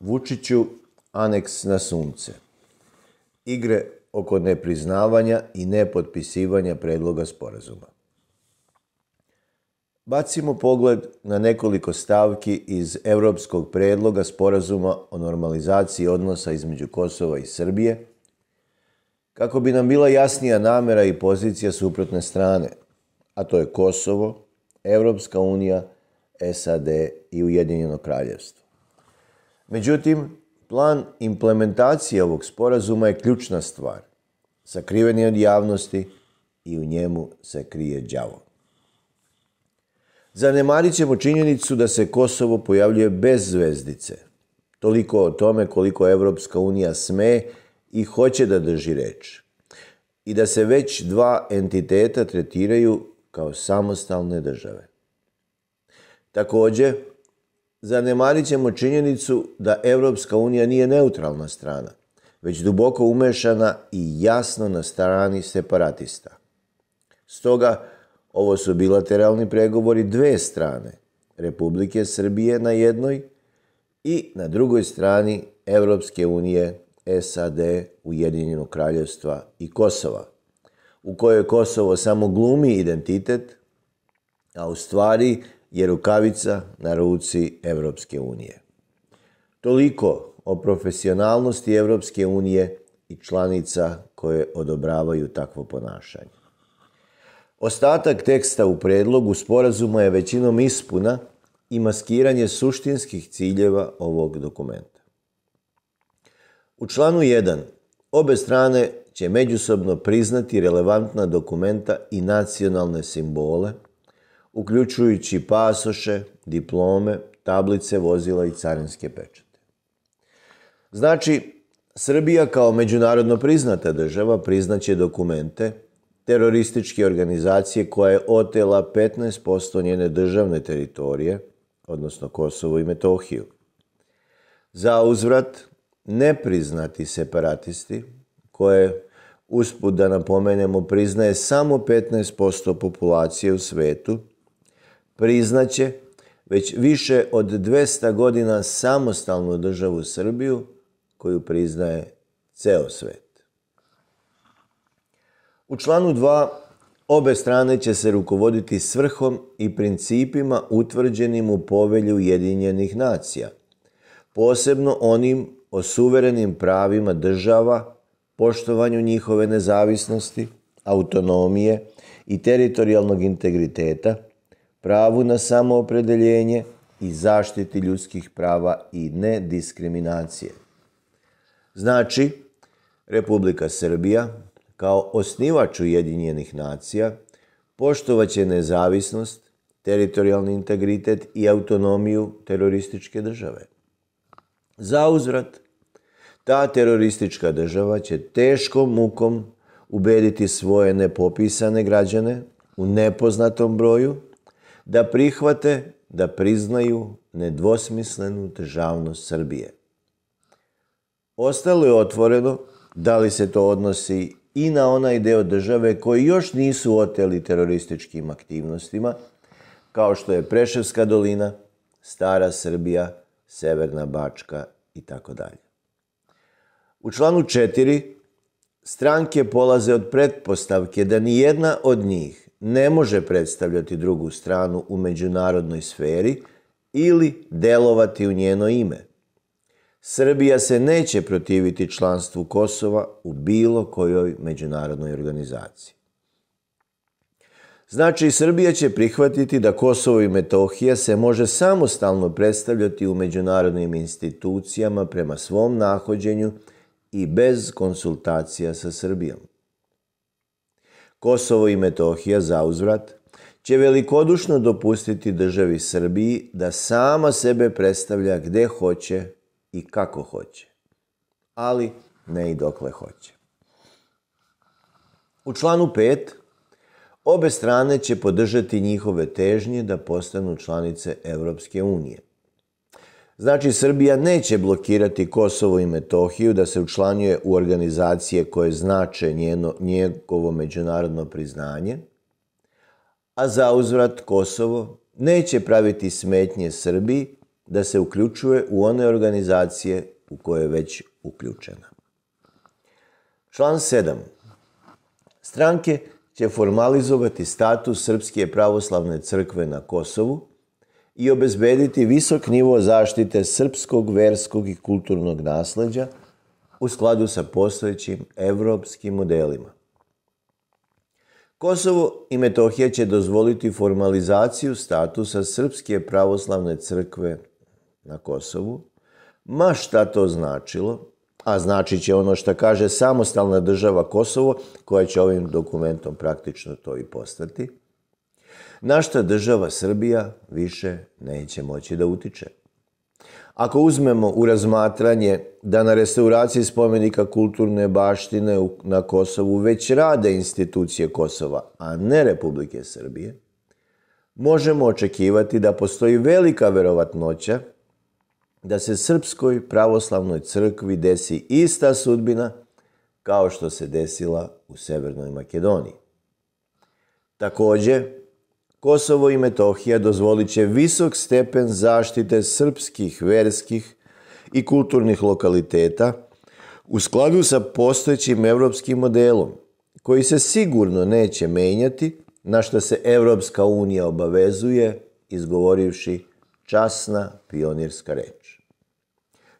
Vučiću, aneks na sunce. Igre oko nepriznavanja i nepotpisivanja predloga sporazuma. Bacimo pogled na nekoliko stavki iz Evropskog predloga sporazuma o normalizaciji odnosa između Kosova i Srbije, kako bi nam bila jasnija namera i pozicija suprotne strane, a to je Kosovo, Evropska unija, SAD i Ujedinjeno kraljevstvo. Međutim, plan implementacije ovog sporazuma je ključna stvar. Sakriven je od javnosti i u njemu se krije đavo. Zanemarit ćemo činjenicu da se Kosovo pojavljuje bez zvezdice. Toliko o tome koliko Evropska unija sme i hoće da drži reč. I da se već dva entiteta tretiraju kao samostalne države. Takođe, zanemarit ćemo činjenicu da Evropska unija nije neutralna strana, već duboko umešana i jasno na strani separatista. Stoga, ovo su bilateralni pregovori dve strane, Republike Srbije na jednoj i na drugoj strani Evropske unije, SAD, Ujedinjenog kraljevstva i Kosova, u kojoj Kosovo samo glumi identitet, a u stvari je rukavica na ruci Evropske unije. Toliko o profesionalnosti Evropske unije i članica koje odobravaju takvo ponašanje. Ostatak teksta u predlogu sporazuma je većinom ispuna i maskiranje suštinskih ciljeva ovog dokumenta. U članu 1 obe strane će međusobno priznati relevantna dokumenta i nacionalne simbole – uključujući pasoše, diplome, tablice, vozila i carinske pečete. Znači, Srbija kao međunarodno priznata država priznaće dokumente terorističke organizacije koja je otela 15% njene državne teritorije, odnosno Kosovo i Metohiju. Za uzvrat, nepriznati separatisti, koje, usput da napomenemo, priznaje samo 15% populacije u svetu, priznaće već više od 200 godina samostalnu državu Srbiju koju priznaje ceo svet. U članu 2 obe strane će se rukovoditi svrhom i principima utvrđenim u povelju Ujedinjenih nacija, posebno onim o suverenim pravima država, poštovanju njihove nezavisnosti, autonomije i teritorijalnog integriteta – pravu na samoopredeljenje i zaštiti ljudskih prava i nediskriminacije. Znači, Republika Srbija, kao osnivač Ujedinjenih nacija, poštovaće nezavisnost, teritorijalni integritet i autonomiju terorističke države. Za uzvrat, ta teroristička država će teškom mukom ubediti svoje nepopisane građane u nepoznatom broju da prihvate da priznaju nedvosmislenu državnost Srbije. Ostalo je otvoreno da li se to odnosi i na onaj deo države koji još nisu oteli terorističkim aktivnostima, kao što je Preševska dolina, Stara Srbija, Severna Bačka i tako dalje. U članu 4 stranke polaze od pretpostavke da ni jedna od njih ne može predstavljati drugu stranu u međunarodnoj sferi ili delovati u njeno ime. Srbija se neće protiviti članstvu Kosova u bilo kojoj međunarodnoj organizaciji. Znači, Srbija će prihvatiti da Kosovo i Metohija se može samostalno predstavljati u međunarodnim institucijama prema svom nahođenju i bez konsultacija sa Srbijom. Kosovo i Metohija za uzvrat će velikodušno dopustiti državi Srbiji da sama sebe predstavlja gde hoće i kako hoće. Ali ne i dokle hoće. U članu 5 obe strane će podržati njihove težnje da postanu članice Evropske unije. Znači, Srbija neće blokirati Kosovo i Metohiju da se učlanjuje u organizacije koje znače njeno, njegovo međunarodno priznanje, a za uzvrat Kosovo neće praviti smetnje Srbiji da se uključuje u one organizacije u koje je već uključena. Član 7. Stranke će formalizovati status Srpske pravoslavne crkve na Kosovu – i obezbediti visok nivo zaštite srpskog verskog i kulturnog nasleđa u skladu sa postojećim evropskim modelima. Kosovo i Metohija će dozvoliti formalizaciju statusa Srpske pravoslavne crkve na Kosovu, ma šta to značilo, a znači će ono što kaže samostalna država Kosovo, koja će ovim dokumentom praktično to i postati – na šta država Srbija više neće moći da utiče. Ako uzmemo u razmatranje da na restauraciji spomenika kulturne baštine na Kosovu već rade institucije Kosova, a ne Republike Srbije, možemo očekivati da postoji velika verovatnoća da se Srpskoj pravoslavnoj crkvi desi ista sudbina kao što se desila u Severnoj Makedoniji. Takođe, Kosovo i Metohija dozvolit će visok stepen zaštite srpskih, verskih i kulturnih lokaliteta u skladu sa postojećim evropskim modelom, koji se sigurno neće menjati, na što se Evropska unija obavezuje izgovorivši časna pionirska reč.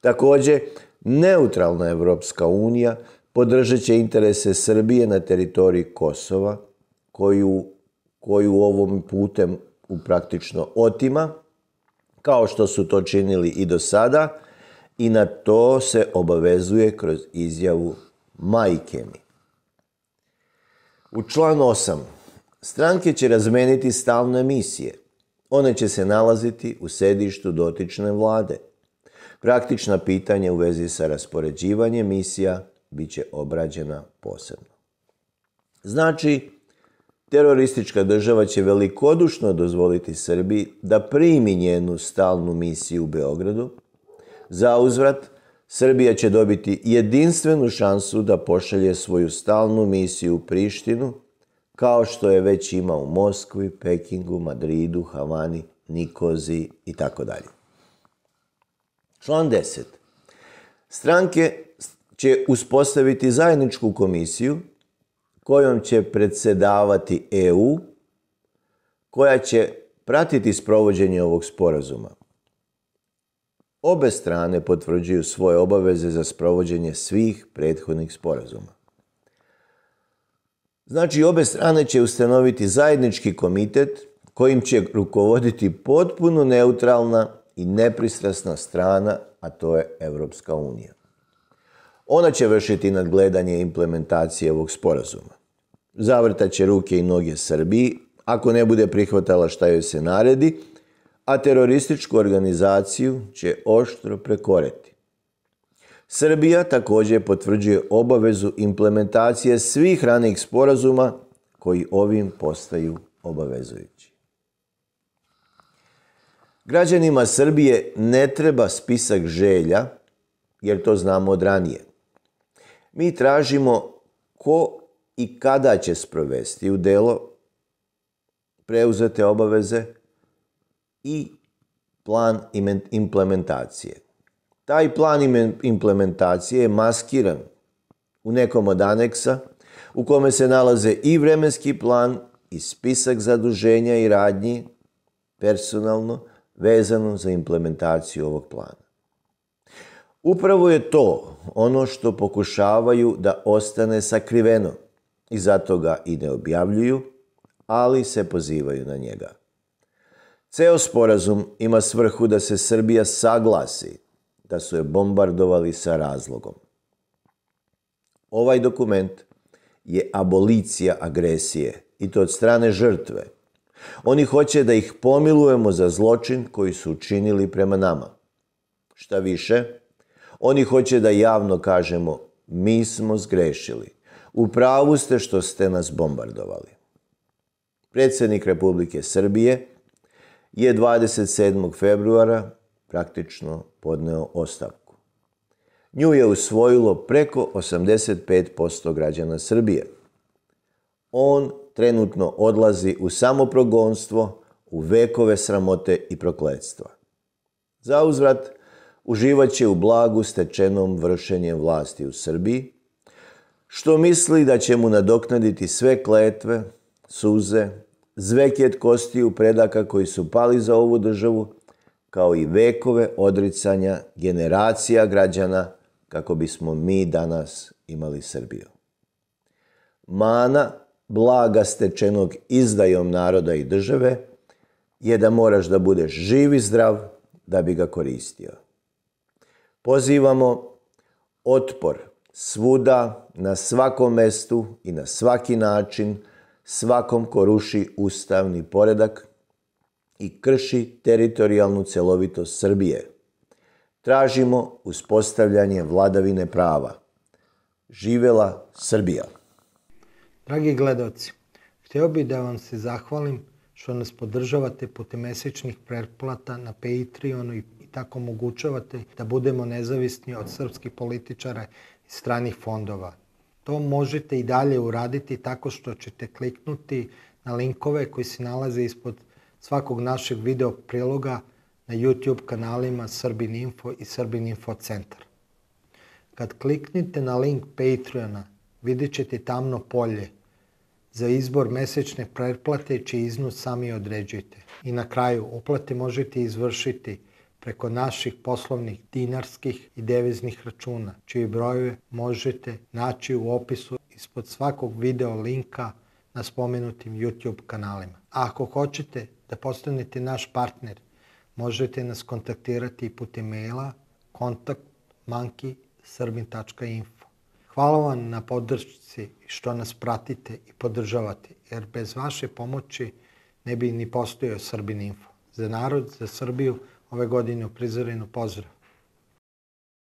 Takođe, neutralna Evropska unija podržat će interese Srbije na teritoriji Kosova, koju koju ovom putem u praktično otima, kao što su to činili i do sada, i na to se obavezuje kroz izjavu majke mi. U član 8. Stranke će razmeniti stavne misije. One će se nalaziti u sedištu dotične vlade. Praktična pitanja u vezi sa raspoređivanjem misija bit će obrađena posebno. Znači, Teroristička država će velikodušno dozvoliti Srbiji da primi njenu stalnu misiju u Beogradu. Za uzvrat, Srbija će dobiti jedinstvenu šansu da pošalje svoju stalnu misiju u Prištinu, kao što je već ima u Moskvi, Pekingu, Madridu, Havani, Nikozi i tako dalje. Član 10. Stranke će uspostaviti zajedničku komisiju kojom će predsedavati EU, koja će pratiti sprovođenje ovog sporazuma. Obe strane potvrđuju svoje obaveze za sprovođenje svih prethodnih sporazuma. Znači, obe strane će ustanoviti zajednički komitet kojim će rukovoditi potpuno neutralna i nepristrasna strana, a to je Evropska unija. Ona će vršiti nadgledanje implementacije ovog sporazuma. Zavrtaće ruke i noge Srbiji ako ne bude prihvatala šta joj se naredi, a terorističku organizaciju će oštro prekoreti. Srbija također potvrđuje obavezu implementacije svih ranih sporazuma koji ovim postaju obavezujući. Građanima Srbije ne treba spisak želja, jer to znamo od ranije. Mi tražimo ko i kada će sprovesti u delo preuzete obaveze i plan implementacije. Taj plan implementacije je maskiran u nekom od aneksa u kome se nalaze i vremenski plan i spisak zaduženja i radnji personalno vezano za implementaciju ovog plana. Upravo je to ono što pokušavaju da ostane sakriveno i zato ga i ne objavljuju, ali se pozivaju na njega. Ceo sporazum ima svrhu da se Srbija saglasi da su je bombardovali sa razlogom. Ovaj dokument je abolicija agresije i to od strane žrtve. Oni hoće da ih pomilujemo za zločin koji su učinili prema nama. Šta više, Oni hoće da javno kažemo, mi smo zgrešili. U pravu ste što ste nas bombardovali. Predsednik Republike Srbije je 27. februara praktično podneo ostavku. Nju je usvojilo preko 85% građana Srbije. On trenutno odlazi u samoprogonstvo, u vekove sramote i prokledstva. Za uzvrat, uživaće u blagu stečenom vršenjem vlasti u Srbiji, što misli da će mu nadoknaditi sve kletve, suze, zvekjet kostiju predaka koji su pali za ovu državu, kao i vekove odricanja generacija građana kako bismo mi danas imali Srbiju. Mana blaga stečenog izdajom naroda i države je da moraš da budeš živ i zdrav da bi ga koristio. Pozivamo otpor svuda, na svakom mestu i na svaki način, svakom ko ruši ustavni poredak i krši teritorijalnu celovitost Srbije. Tražimo uspostavljanje vladavine prava. Živela Srbija! Dragi gledoci, hteo bih da vam se zahvalim što nas podržavate putem mesečnih pretplata na Patreonu i tako omogućavate da budemo nezavisni od srpskih političara i stranih fondova. To možete i dalje uraditi tako što ćete kliknuti na linkove koji se nalaze ispod svakog našeg video priloga na YouTube kanalima Srbin Info i Srbin Info Centar. Kad kliknite na link Patreona, vidjet ćete tamno polje za izbor mesečne pretplate čiji iznos sami određujete. I na kraju, uplate možete izvršiti preko naših poslovnih dinarskih i deviznih računa, čiji brojeve možete naći u opisu ispod svakog video linka na spomenutim YouTube kanalima. A ako hoćete da postanete naš partner, možete nas kontaktirati putem maila kontaktmonkey.srbin.info Hvala vam na podršci što nas pratite i podržavate, jer bez vaše pomoći ne bi ni postojao Srbin Info. Za narod, za Srbiju, ove godine u prizorinu pozora.